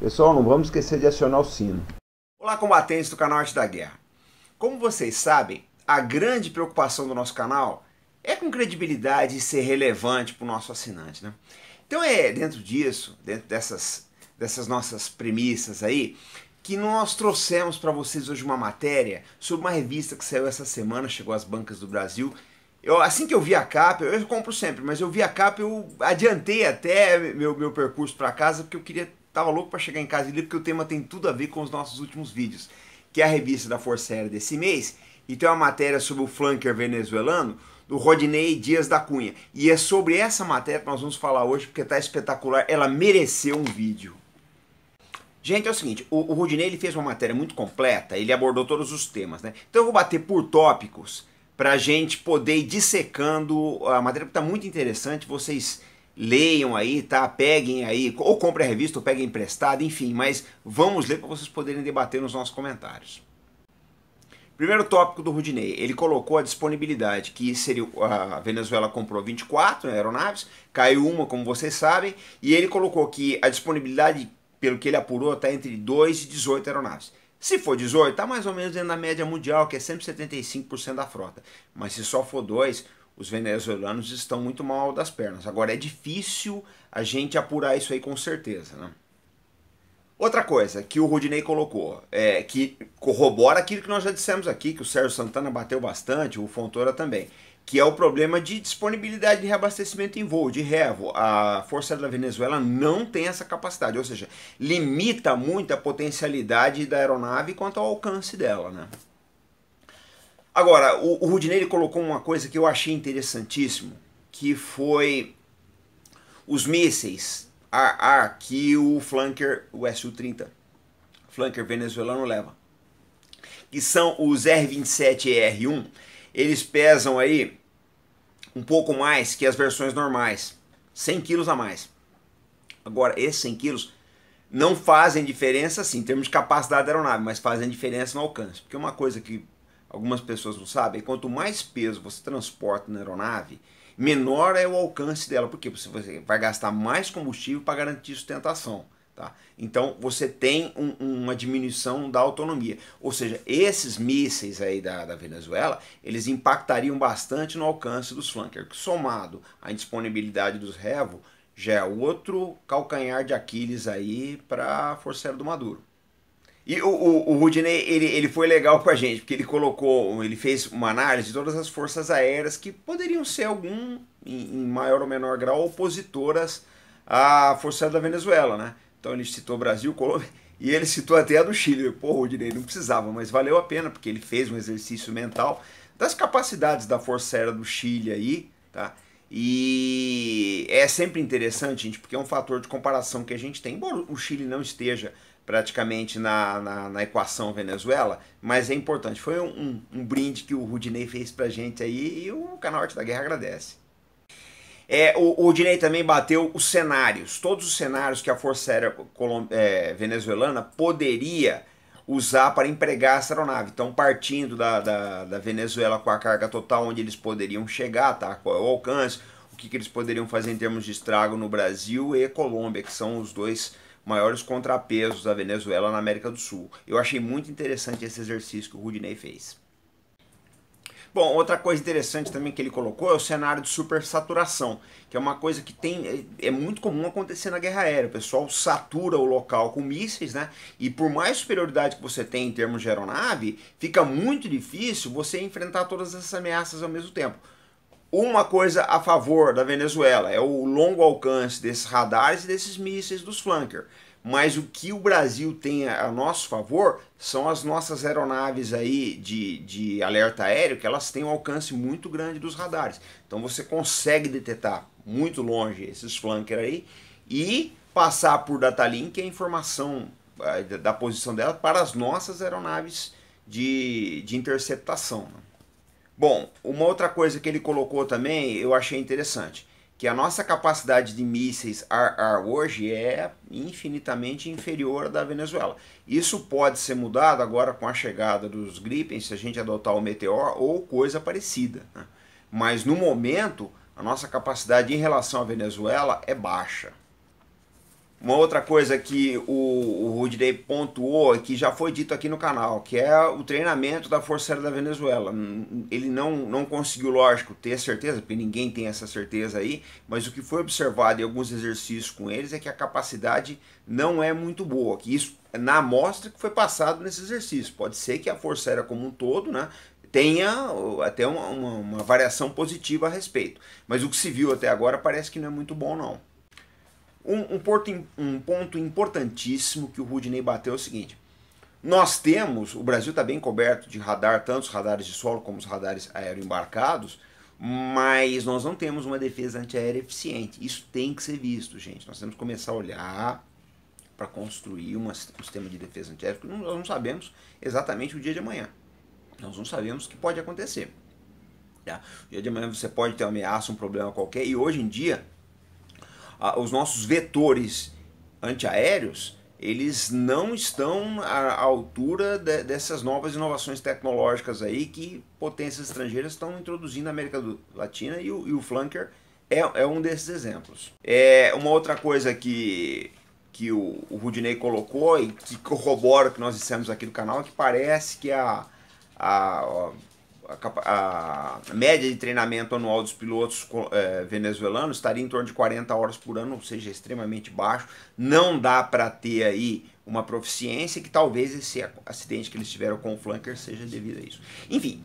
Pessoal, não vamos esquecer de acionar o sino. Olá, combatentes do canal Arte da Guerra. Como vocês sabem, a grande preocupação do nosso canal é com credibilidade e ser relevante para o nosso assinante, né? Então é dentro disso, dentro dessas, dessas nossas premissas aí, que nós trouxemos para vocês hoje uma matéria sobre uma revista que saiu essa semana, chegou às bancas do Brasil. Eu, assim que eu vi a capa, eu, eu compro sempre, mas eu vi a capa, eu adiantei até meu, meu percurso para casa porque eu queria tava louco para chegar em casa e ler, porque o tema tem tudo a ver com os nossos últimos vídeos, que é a revista da Força Aérea desse mês, e tem uma matéria sobre o flanker venezuelano, do Rodney Dias da Cunha. E é sobre essa matéria que nós vamos falar hoje, porque tá espetacular, ela mereceu um vídeo. Gente, é o seguinte, o, o Rodinei ele fez uma matéria muito completa, ele abordou todos os temas, né? Então eu vou bater por tópicos pra gente poder ir dissecando a matéria, porque tá muito interessante, vocês leiam aí, tá? Peguem aí, ou comprem a revista, ou peguem emprestado, enfim, mas vamos ler para vocês poderem debater nos nossos comentários. Primeiro tópico do Rudinei, ele colocou a disponibilidade, que seria a Venezuela comprou 24 né, aeronaves, caiu uma, como vocês sabem, e ele colocou que a disponibilidade, pelo que ele apurou, está entre 2 e 18 aeronaves. Se for 18, está mais ou menos dentro da média mundial, que é 175% da frota. Mas se só for 2, os venezuelanos estão muito mal das pernas. Agora é difícil a gente apurar isso aí com certeza, né? Outra coisa que o Rodinei colocou, é, que corrobora aquilo que nós já dissemos aqui, que o Sérgio Santana bateu bastante, o Fontoura também, que é o problema de disponibilidade de reabastecimento em voo, de revo. A Força da Venezuela não tem essa capacidade, ou seja, limita muito a potencialidade da aeronave quanto ao alcance dela, né? Agora, o, o Rudinei colocou uma coisa que eu achei interessantíssimo, que foi os mísseis AA que o flanker, o Su-30, flanker venezuelano leva, que são os R-27 R-1, eles pesam aí um pouco mais que as versões normais, 100 quilos a mais. Agora, esses 100 quilos não fazem diferença, sim, em termos de capacidade da aeronave, mas fazem diferença no alcance. Porque uma coisa que algumas pessoas não sabem, quanto mais peso você transporta na aeronave, menor é o alcance dela, porque você vai gastar mais combustível para garantir sustentação. Tá? Então você tem um, uma diminuição da autonomia. Ou seja, esses mísseis aí da, da Venezuela, eles impactariam bastante no alcance dos flankers, que somado à indisponibilidade dos Revo, já é outro calcanhar de Aquiles aí para a Força Aérea do Maduro. E o, o, o Rudinei, ele, ele foi legal com a gente, porque ele colocou, ele fez uma análise de todas as forças aéreas que poderiam ser algum, em, em maior ou menor grau, opositoras à Força Aérea da Venezuela, né? Então ele citou Brasil, Colômbia, e ele citou até a do Chile. Pô, Rudinei, não precisava, mas valeu a pena, porque ele fez um exercício mental das capacidades da Força Aérea do Chile aí, tá? E é sempre interessante, gente, porque é um fator de comparação que a gente tem, embora o Chile não esteja praticamente na, na, na, equação Venezuela, mas é importante. Foi um, um, um brinde que o Rudinei fez pra gente aí e o canal Arte da Guerra agradece. É, o, Rudinei também bateu os cenários, todos os cenários que a Força Aérea é, Venezuelana poderia usar para empregar essa aeronave. Então, partindo da, da, da, Venezuela com a carga total, onde eles poderiam chegar, tá? qual é o alcance, o que, que eles poderiam fazer em termos de estrago no Brasil e Colômbia, que são os dois maiores contrapesos da Venezuela na América do Sul. Eu achei muito interessante esse exercício que o Rudinei fez. Bom, outra coisa interessante também que ele colocou é o cenário de supersaturação, que é uma coisa que tem é, é muito comum acontecer na guerra aérea. O pessoal satura o local com mísseis, né? E por mais superioridade que você tem em termos de aeronave, fica muito difícil você enfrentar todas essas ameaças ao mesmo tempo uma coisa a favor da Venezuela é o longo alcance desses radares e desses mísseis dos flanker. Mas o que o Brasil tem a nosso favor são as nossas aeronaves aí de, de alerta aéreo, que elas têm um alcance muito grande dos radares. Então você consegue detectar muito longe esses flanker aí e passar por datalink é a informação eh, da posição dela para as nossas aeronaves de, de interceptação. Né? Bom, uma outra coisa que ele colocou também, eu achei interessante, que a nossa capacidade de mísseis AR hoje é infinitamente inferior à da Venezuela. Isso pode ser mudado agora com a chegada dos Gripens, se a gente adotar o Meteor ou coisa parecida. Né? Mas no momento, a nossa capacidade em relação à Venezuela é baixa. Uma outra coisa que o, o Rudinei pontuou, é que já foi dito aqui no canal, que é o treinamento da Força Aérea da Venezuela. Ele não, não conseguiu, lógico, ter certeza, porque ninguém tem essa certeza aí, mas o que foi observado em alguns exercícios com eles é que a capacidade não é muito boa, que isso é na amostra que foi passado nesse exercício. Pode ser que a Força Aérea como um todo, né, tenha até uma, uma, uma variação positiva a respeito. Mas o que se viu até agora parece que não é muito bom não. Um, um, porto, um ponto importantíssimo que o Rudinei bateu é o seguinte: nós temos, o Brasil está bem coberto de radar, tanto os radares de solo como os radares aeroembarcados, mas nós não temos uma defesa antiaérea eficiente. Isso tem que ser visto, gente. Nós temos que começar a olhar para construir uma, um sistema de defesa antiaérea, porque nós não sabemos exatamente o dia de amanhã. Nós não sabemos o que pode acontecer. Tá? O dia de amanhã você pode ter uma ameaça, um problema qualquer, e hoje em dia os nossos vetores antiaéreos, eles não estão à altura de, dessas novas inovações tecnológicas aí que potências estrangeiras estão introduzindo na América Latina e o, e o flanker é, é, um desses exemplos. É uma outra coisa que que o, o Rudinei colocou e que corrobora o que nós dissemos aqui no canal, que parece que a, a a, média de treinamento anual dos pilotos é, venezuelanos estaria em torno de 40 horas por ano, ou seja, extremamente baixo. Não dá para ter aí uma proficiência que talvez esse acidente que eles tiveram com o flanker seja devido a isso. Enfim,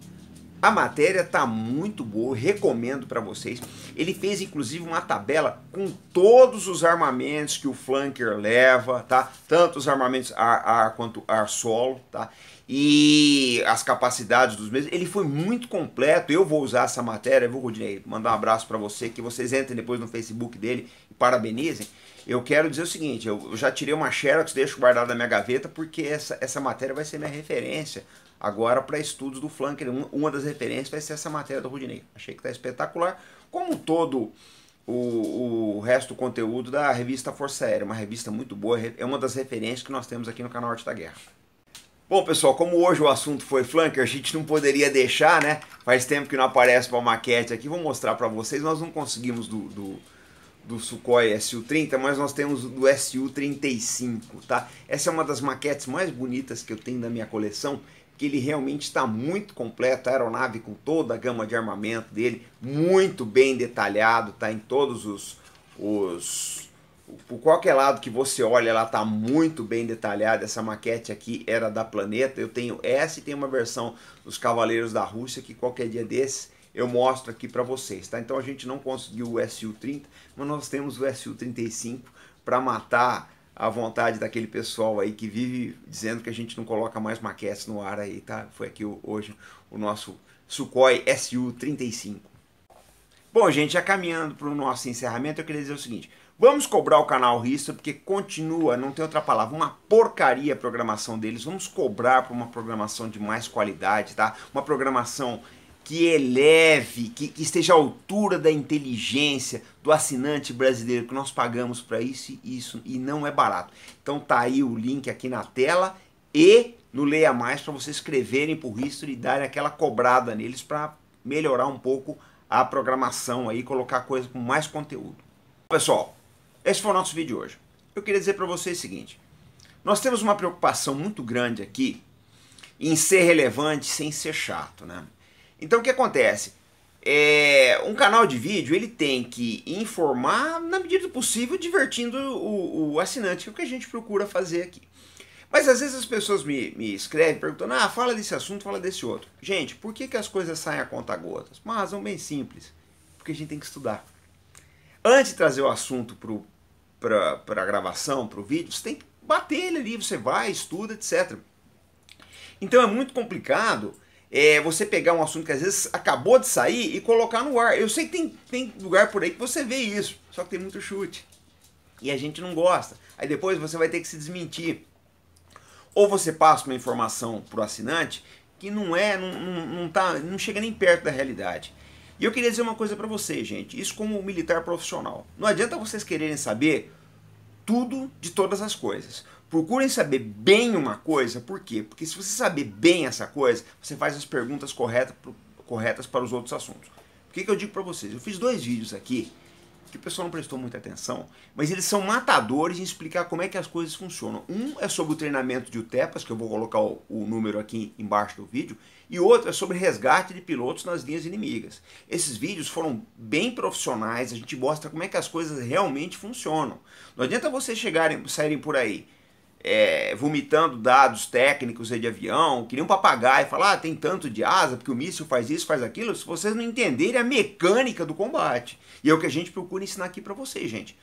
a matéria tá muito boa, recomendo para vocês. Ele fez inclusive uma tabela com todos os armamentos que o flanker leva, tá? Tanto os armamentos ar, ar quanto ar solo, tá? E as capacidades dos mesmos. Ele foi muito completo. Eu vou usar essa matéria, eu vou Rodinei, mandar um abraço para você que vocês entrem depois no Facebook dele parabenizem, eu quero dizer o seguinte: eu já tirei uma Xerox, deixo guardada na minha gaveta, porque essa, essa matéria vai ser minha referência agora para estudos do Flanker. Uma das referências vai ser essa matéria do Rudinei. Achei que está espetacular, como todo o, o resto do conteúdo da revista Força Aérea. Uma revista muito boa, é uma das referências que nós temos aqui no canal Arte da Guerra. Bom, pessoal, como hoje o assunto foi flanker, a gente não poderia deixar, né? Faz tempo que não aparece uma maquete aqui, vou mostrar para vocês. Nós não conseguimos do, do do Sukhoi Su-30, mas nós temos do Su-35, tá? Essa é uma das maquetes mais bonitas que eu tenho da minha coleção, que ele realmente está muito completo, a aeronave com toda a gama de armamento dele, muito bem detalhado, tá? Em todos os... os por qualquer lado que você olha, ela está muito bem detalhada. Essa maquete aqui era da Planeta. Eu tenho essa e tem uma versão dos Cavaleiros da Rússia que qualquer dia desses eu mostro aqui para vocês, tá? Então a gente não conseguiu o SU-30, mas nós temos o SU-35 para matar a vontade daquele pessoal aí que vive dizendo que a gente não coloca mais maquetes no ar aí, tá? Foi aqui hoje o nosso Sukhoi SU-35. Bom, gente, já caminhando para o nosso encerramento, eu queria dizer o seguinte. Vamos cobrar o canal Rista, porque continua, não tem outra palavra, uma porcaria a programação deles. Vamos cobrar por uma programação de mais qualidade, tá? Uma programação que eleve, que, que, esteja à altura da inteligência do assinante brasileiro, que nós pagamos para isso e isso, e não é barato. Então tá aí o link aqui na tela e no Leia Mais para vocês escreverem por History e darem aquela cobrada neles para melhorar um pouco a programação aí, colocar coisa com mais conteúdo. Pessoal, esse foi o nosso vídeo hoje. Eu queria dizer para vocês o seguinte, nós temos uma preocupação muito grande aqui em ser relevante sem ser chato, né? Então o que acontece? É, um canal de vídeo ele tem que informar na medida do possível, divertindo o, o assinante, que é o que a gente procura fazer aqui. Mas às vezes as pessoas me, me escrevem perguntando: ah, fala desse assunto, fala desse outro. Gente, por que, que as coisas saem a conta gotas? Uma razão bem simples: porque a gente tem que estudar. Antes de trazer o assunto para a gravação, para o vídeo, você tem que bater ele ali, você vai, estuda, etc. Então é muito complicado é, você pegar um assunto que às vezes acabou de sair e colocar no ar. Eu sei que tem, tem lugar por aí que você vê isso, só que tem muito chute. E a gente não gosta. Aí depois você vai ter que se desmentir. Ou você passa uma informação para o assinante que não é, não, não, tá, não chega nem perto da realidade. E eu queria dizer uma coisa para vocês, gente, isso como militar profissional. Não adianta vocês quererem saber tudo de todas as coisas. Procurem saber bem uma coisa, por quê? Porque se você saber bem essa coisa, você faz as perguntas corretas, corretas para os outros assuntos. O que, que eu digo para vocês? Eu fiz dois vídeos aqui que o pessoal não prestou muita atenção, mas eles são matadores em explicar como é que as coisas funcionam. Um é sobre o treinamento de UTEPAS, que eu vou colocar o, o, número aqui embaixo do vídeo, e outro é sobre resgate de pilotos nas linhas inimigas. Esses vídeos foram bem profissionais, a gente mostra como é que as coisas realmente funcionam. Não adianta vocês chegarem, saírem por aí é, vomitando dados técnicos de avião, que nem um papagaio, falar ah, tem tanto de asa, porque o míssil faz isso, faz aquilo, se vocês não entenderem a mecânica do combate. E é o que a gente procura ensinar aqui para vocês, gente.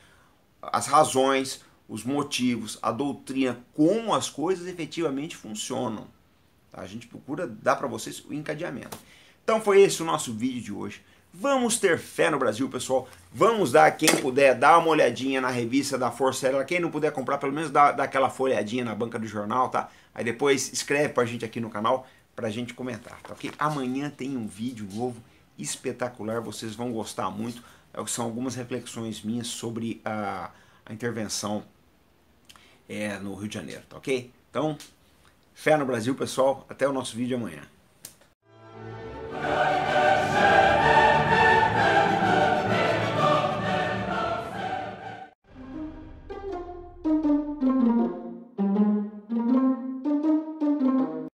As razões, os motivos, a doutrina, como as coisas efetivamente funcionam. A gente procura dar para vocês o encadeamento. Então foi esse o nosso vídeo de hoje. Vamos ter fé no Brasil, pessoal. Vamos dar, quem puder, dá uma olhadinha na revista da Força Aérea. Quem não puder comprar, pelo menos dá, dá aquela folhadinha na banca do jornal, tá? Aí depois escreve pra gente aqui no canal pra gente comentar, tá ok? Amanhã tem um vídeo novo espetacular, vocês vão gostar muito. É são algumas reflexões minhas sobre a, a intervenção é, no Rio de Janeiro, tá ok? Então, fé no Brasil, pessoal. Até o nosso vídeo amanhã.